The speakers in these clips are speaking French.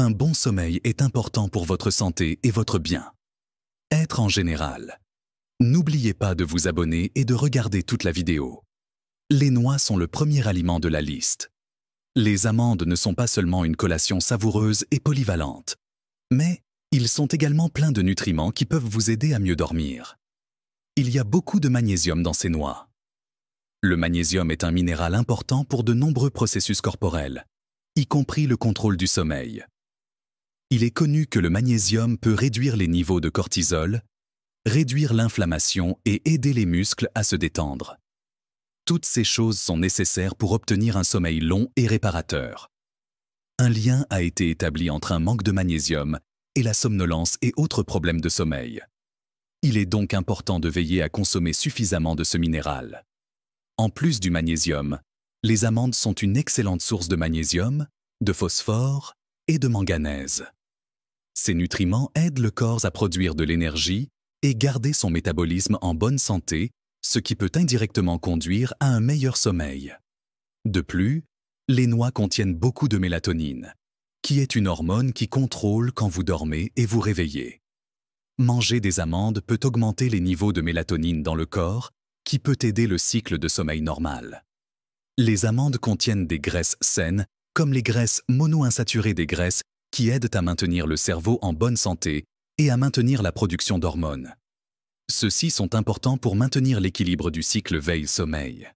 Un bon sommeil est important pour votre santé et votre bien. Être en général. N'oubliez pas de vous abonner et de regarder toute la vidéo. Les noix sont le premier aliment de la liste. Les amandes ne sont pas seulement une collation savoureuse et polyvalente, mais ils sont également pleins de nutriments qui peuvent vous aider à mieux dormir. Il y a beaucoup de magnésium dans ces noix. Le magnésium est un minéral important pour de nombreux processus corporels, y compris le contrôle du sommeil. Il est connu que le magnésium peut réduire les niveaux de cortisol, réduire l'inflammation et aider les muscles à se détendre. Toutes ces choses sont nécessaires pour obtenir un sommeil long et réparateur. Un lien a été établi entre un manque de magnésium et la somnolence et autres problèmes de sommeil. Il est donc important de veiller à consommer suffisamment de ce minéral. En plus du magnésium, les amandes sont une excellente source de magnésium, de phosphore et de manganèse. Ces nutriments aident le corps à produire de l'énergie et garder son métabolisme en bonne santé, ce qui peut indirectement conduire à un meilleur sommeil. De plus, les noix contiennent beaucoup de mélatonine, qui est une hormone qui contrôle quand vous dormez et vous réveillez. Manger des amandes peut augmenter les niveaux de mélatonine dans le corps, qui peut aider le cycle de sommeil normal. Les amandes contiennent des graisses saines, comme les graisses monoinsaturées des graisses qui aident à maintenir le cerveau en bonne santé et à maintenir la production d'hormones. Ceux-ci sont importants pour maintenir l'équilibre du cycle veille-sommeil.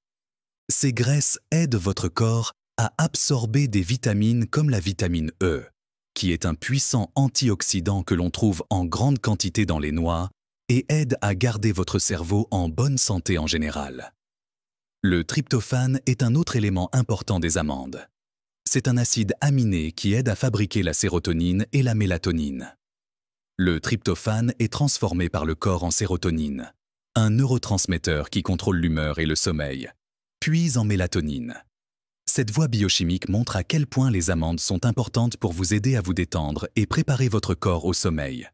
Ces graisses aident votre corps à absorber des vitamines comme la vitamine E, qui est un puissant antioxydant que l'on trouve en grande quantité dans les noix et aide à garder votre cerveau en bonne santé en général. Le tryptophane est un autre élément important des amandes, c'est un acide aminé qui aide à fabriquer la sérotonine et la mélatonine. Le tryptophane est transformé par le corps en sérotonine, un neurotransmetteur qui contrôle l'humeur et le sommeil, puis en mélatonine. Cette voie biochimique montre à quel point les amandes sont importantes pour vous aider à vous détendre et préparer votre corps au sommeil.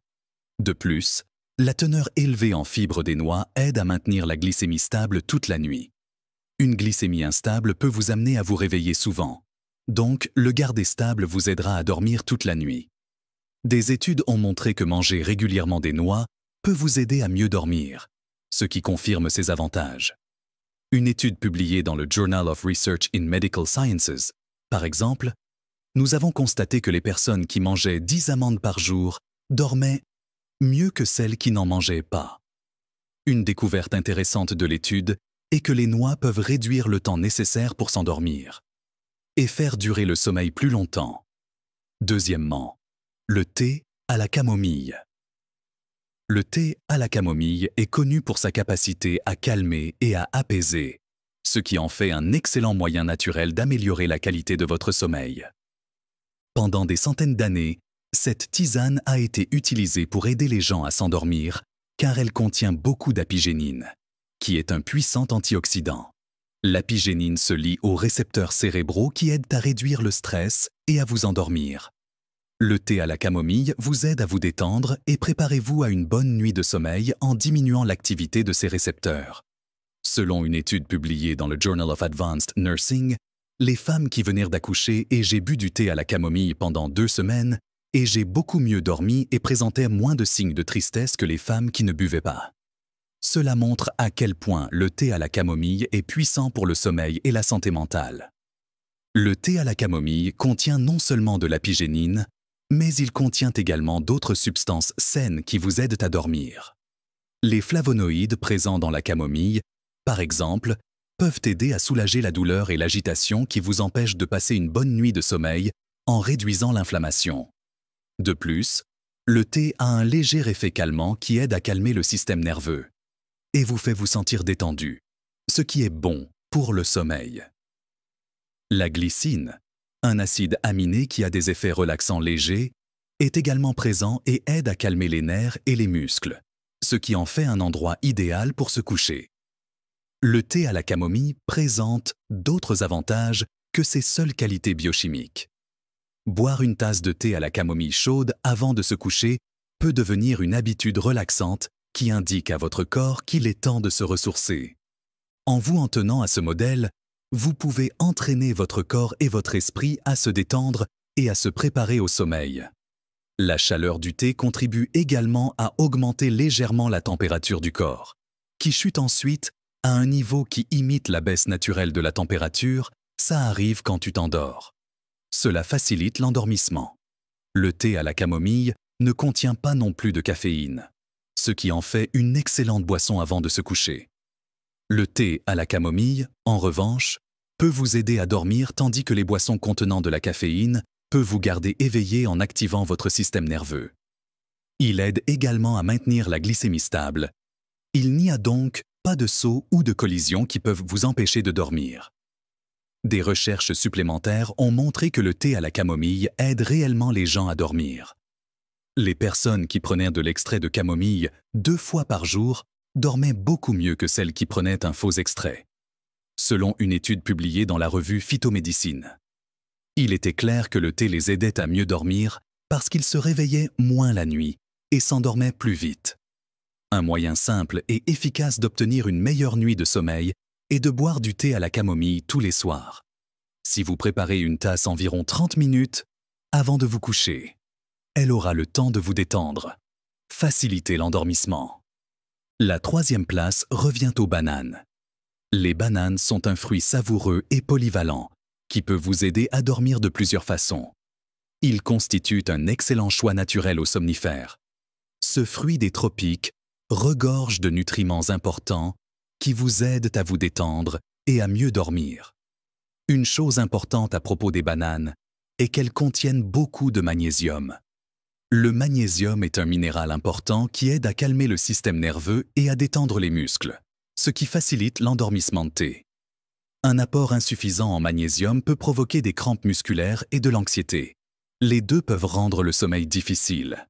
De plus, la teneur élevée en fibres des noix aide à maintenir la glycémie stable toute la nuit. Une glycémie instable peut vous amener à vous réveiller souvent, donc, le garder stable vous aidera à dormir toute la nuit. Des études ont montré que manger régulièrement des noix peut vous aider à mieux dormir, ce qui confirme ses avantages. Une étude publiée dans le Journal of Research in Medical Sciences, par exemple, nous avons constaté que les personnes qui mangeaient 10 amandes par jour dormaient mieux que celles qui n'en mangeaient pas. Une découverte intéressante de l'étude est que les noix peuvent réduire le temps nécessaire pour s'endormir et faire durer le sommeil plus longtemps. Deuxièmement, le thé à la camomille. Le thé à la camomille est connu pour sa capacité à calmer et à apaiser, ce qui en fait un excellent moyen naturel d'améliorer la qualité de votre sommeil. Pendant des centaines d'années, cette tisane a été utilisée pour aider les gens à s'endormir car elle contient beaucoup d'apigénine, qui est un puissant antioxydant. L'apigénine se lie aux récepteurs cérébraux qui aident à réduire le stress et à vous endormir. Le thé à la camomille vous aide à vous détendre et préparez-vous à une bonne nuit de sommeil en diminuant l'activité de ces récepteurs. Selon une étude publiée dans le Journal of Advanced Nursing, les femmes qui venaient d'accoucher et j'ai bu du thé à la camomille pendant deux semaines et j'ai beaucoup mieux dormi et présentait moins de signes de tristesse que les femmes qui ne buvaient pas. Cela montre à quel point le thé à la camomille est puissant pour le sommeil et la santé mentale. Le thé à la camomille contient non seulement de l'apigénine, mais il contient également d'autres substances saines qui vous aident à dormir. Les flavonoïdes présents dans la camomille, par exemple, peuvent aider à soulager la douleur et l'agitation qui vous empêchent de passer une bonne nuit de sommeil en réduisant l'inflammation. De plus, le thé a un léger effet calmant qui aide à calmer le système nerveux et vous fait vous sentir détendu, ce qui est bon pour le sommeil. La glycine, un acide aminé qui a des effets relaxants légers, est également présent et aide à calmer les nerfs et les muscles, ce qui en fait un endroit idéal pour se coucher. Le thé à la camomille présente d'autres avantages que ses seules qualités biochimiques. Boire une tasse de thé à la camomille chaude avant de se coucher peut devenir une habitude relaxante qui indique à votre corps qu'il est temps de se ressourcer. En vous en tenant à ce modèle, vous pouvez entraîner votre corps et votre esprit à se détendre et à se préparer au sommeil. La chaleur du thé contribue également à augmenter légèrement la température du corps, qui chute ensuite à un niveau qui imite la baisse naturelle de la température, ça arrive quand tu t'endors. Cela facilite l'endormissement. Le thé à la camomille ne contient pas non plus de caféine ce qui en fait une excellente boisson avant de se coucher. Le thé à la camomille, en revanche, peut vous aider à dormir tandis que les boissons contenant de la caféine peuvent vous garder éveillé en activant votre système nerveux. Il aide également à maintenir la glycémie stable. Il n'y a donc pas de sauts ou de collisions qui peuvent vous empêcher de dormir. Des recherches supplémentaires ont montré que le thé à la camomille aide réellement les gens à dormir. Les personnes qui prenaient de l'extrait de camomille deux fois par jour dormaient beaucoup mieux que celles qui prenaient un faux extrait, selon une étude publiée dans la revue phytomédicine, Il était clair que le thé les aidait à mieux dormir parce qu'ils se réveillaient moins la nuit et s'endormaient plus vite. Un moyen simple et efficace d'obtenir une meilleure nuit de sommeil est de boire du thé à la camomille tous les soirs. Si vous préparez une tasse environ 30 minutes avant de vous coucher elle aura le temps de vous détendre. Faciliter l'endormissement. La troisième place revient aux bananes. Les bananes sont un fruit savoureux et polyvalent qui peut vous aider à dormir de plusieurs façons. Ils constituent un excellent choix naturel aux somnifères. Ce fruit des tropiques regorge de nutriments importants qui vous aident à vous détendre et à mieux dormir. Une chose importante à propos des bananes est qu'elles contiennent beaucoup de magnésium. Le magnésium est un minéral important qui aide à calmer le système nerveux et à détendre les muscles, ce qui facilite l'endormissement de thé. Un apport insuffisant en magnésium peut provoquer des crampes musculaires et de l'anxiété. Les deux peuvent rendre le sommeil difficile.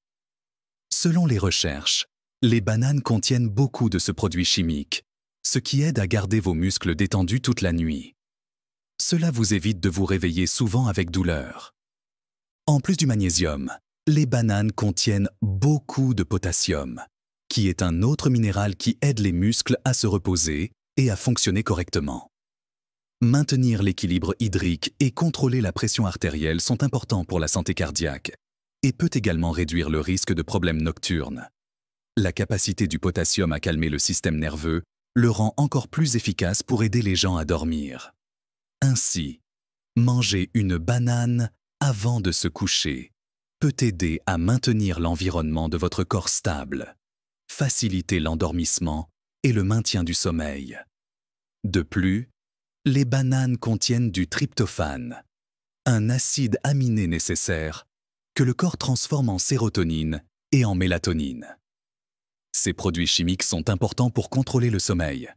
Selon les recherches, les bananes contiennent beaucoup de ce produit chimique, ce qui aide à garder vos muscles détendus toute la nuit. Cela vous évite de vous réveiller souvent avec douleur. En plus du magnésium, les bananes contiennent beaucoup de potassium, qui est un autre minéral qui aide les muscles à se reposer et à fonctionner correctement. Maintenir l'équilibre hydrique et contrôler la pression artérielle sont importants pour la santé cardiaque et peut également réduire le risque de problèmes nocturnes. La capacité du potassium à calmer le système nerveux le rend encore plus efficace pour aider les gens à dormir. Ainsi, manger une banane avant de se coucher peut aider à maintenir l'environnement de votre corps stable, faciliter l'endormissement et le maintien du sommeil. De plus, les bananes contiennent du tryptophane, un acide aminé nécessaire que le corps transforme en sérotonine et en mélatonine. Ces produits chimiques sont importants pour contrôler le sommeil.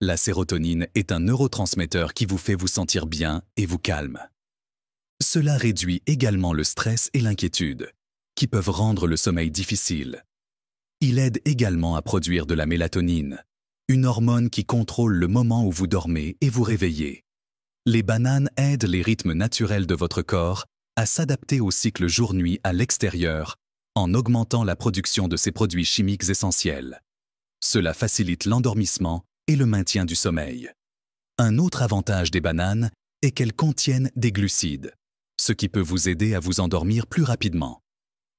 La sérotonine est un neurotransmetteur qui vous fait vous sentir bien et vous calme. Cela réduit également le stress et l'inquiétude, qui peuvent rendre le sommeil difficile. Il aide également à produire de la mélatonine, une hormone qui contrôle le moment où vous dormez et vous réveillez. Les bananes aident les rythmes naturels de votre corps à s'adapter au cycle jour-nuit à l'extérieur en augmentant la production de ces produits chimiques essentiels. Cela facilite l'endormissement et le maintien du sommeil. Un autre avantage des bananes est qu'elles contiennent des glucides, ce qui peut vous aider à vous endormir plus rapidement.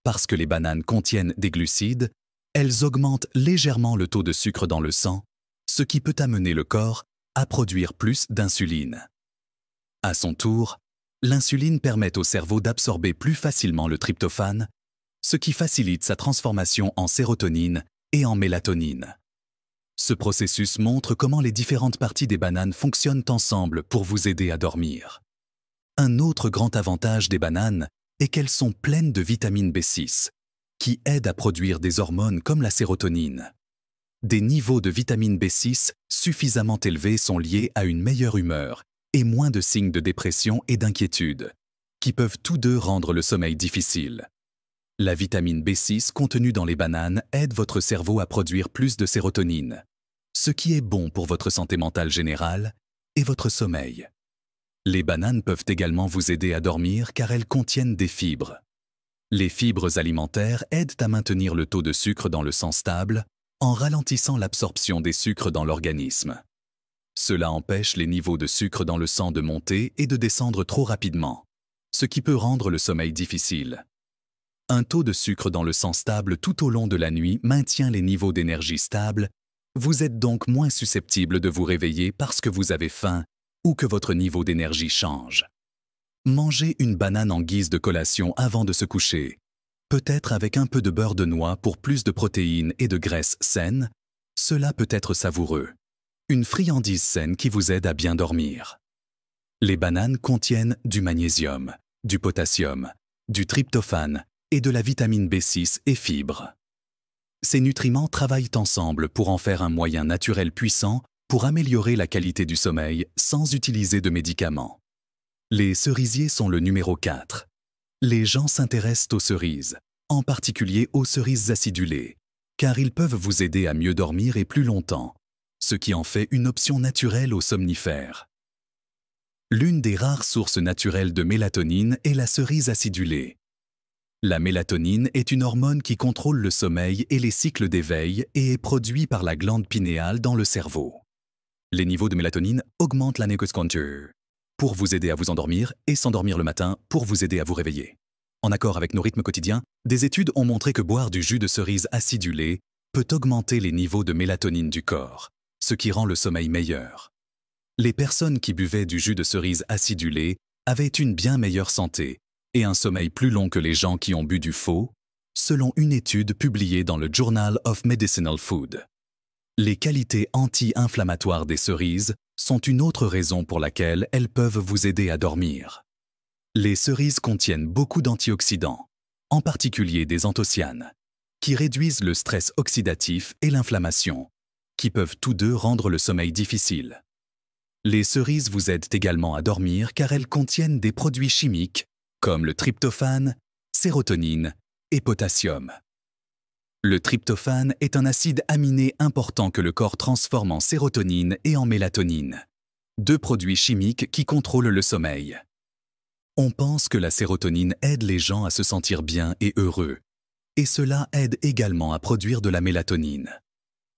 Parce que les bananes contiennent des glucides, elles augmentent légèrement le taux de sucre dans le sang, ce qui peut amener le corps à produire plus d'insuline. À son tour, l'insuline permet au cerveau d'absorber plus facilement le tryptophane, ce qui facilite sa transformation en sérotonine et en mélatonine. Ce processus montre comment les différentes parties des bananes fonctionnent ensemble pour vous aider à dormir. Un autre grand avantage des bananes est qu'elles sont pleines de vitamine B6, qui aide à produire des hormones comme la sérotonine. Des niveaux de vitamine B6 suffisamment élevés sont liés à une meilleure humeur et moins de signes de dépression et d'inquiétude, qui peuvent tous deux rendre le sommeil difficile. La vitamine B6 contenue dans les bananes aide votre cerveau à produire plus de sérotonine, ce qui est bon pour votre santé mentale générale et votre sommeil. Les bananes peuvent également vous aider à dormir car elles contiennent des fibres. Les fibres alimentaires aident à maintenir le taux de sucre dans le sang stable en ralentissant l'absorption des sucres dans l'organisme. Cela empêche les niveaux de sucre dans le sang de monter et de descendre trop rapidement, ce qui peut rendre le sommeil difficile. Un taux de sucre dans le sang stable tout au long de la nuit maintient les niveaux d'énergie stables, vous êtes donc moins susceptible de vous réveiller parce que vous avez faim ou que votre niveau d'énergie change. Mangez une banane en guise de collation avant de se coucher, peut-être avec un peu de beurre de noix pour plus de protéines et de graisses saines, cela peut être savoureux. Une friandise saine qui vous aide à bien dormir. Les bananes contiennent du magnésium, du potassium, du tryptophane et de la vitamine B6 et fibres. Ces nutriments travaillent ensemble pour en faire un moyen naturel puissant pour améliorer la qualité du sommeil sans utiliser de médicaments. Les cerisiers sont le numéro 4. Les gens s'intéressent aux cerises, en particulier aux cerises acidulées, car ils peuvent vous aider à mieux dormir et plus longtemps, ce qui en fait une option naturelle aux somnifères. L'une des rares sources naturelles de mélatonine est la cerise acidulée. La mélatonine est une hormone qui contrôle le sommeil et les cycles d'éveil et est produite par la glande pinéale dans le cerveau. Les niveaux de mélatonine augmentent la que pour vous aider à vous endormir et s'endormir le matin pour vous aider à vous réveiller. En accord avec nos rythmes quotidiens, des études ont montré que boire du jus de cerise acidulé peut augmenter les niveaux de mélatonine du corps, ce qui rend le sommeil meilleur. Les personnes qui buvaient du jus de cerise acidulé avaient une bien meilleure santé et un sommeil plus long que les gens qui ont bu du faux, selon une étude publiée dans le Journal of Medicinal Food. Les qualités anti-inflammatoires des cerises sont une autre raison pour laquelle elles peuvent vous aider à dormir. Les cerises contiennent beaucoup d'antioxydants, en particulier des anthocyanes, qui réduisent le stress oxydatif et l'inflammation, qui peuvent tous deux rendre le sommeil difficile. Les cerises vous aident également à dormir car elles contiennent des produits chimiques comme le tryptophane, sérotonine et potassium. Le tryptophane est un acide aminé important que le corps transforme en sérotonine et en mélatonine, deux produits chimiques qui contrôlent le sommeil. On pense que la sérotonine aide les gens à se sentir bien et heureux, et cela aide également à produire de la mélatonine.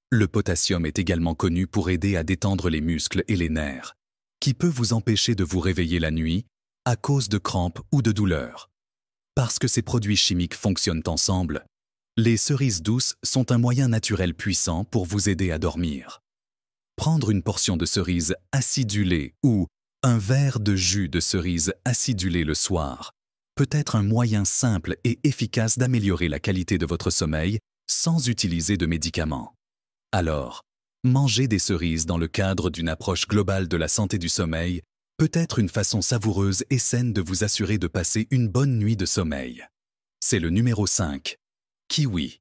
Le potassium est également connu pour aider à détendre les muscles et les nerfs, qui peut vous empêcher de vous réveiller la nuit à cause de crampes ou de douleurs. Parce que ces produits chimiques fonctionnent ensemble, les cerises douces sont un moyen naturel puissant pour vous aider à dormir. Prendre une portion de cerise acidulée ou un verre de jus de cerise acidulée le soir peut être un moyen simple et efficace d'améliorer la qualité de votre sommeil sans utiliser de médicaments. Alors, manger des cerises dans le cadre d'une approche globale de la santé du sommeil peut être une façon savoureuse et saine de vous assurer de passer une bonne nuit de sommeil. C'est le numéro 5 Kiwi.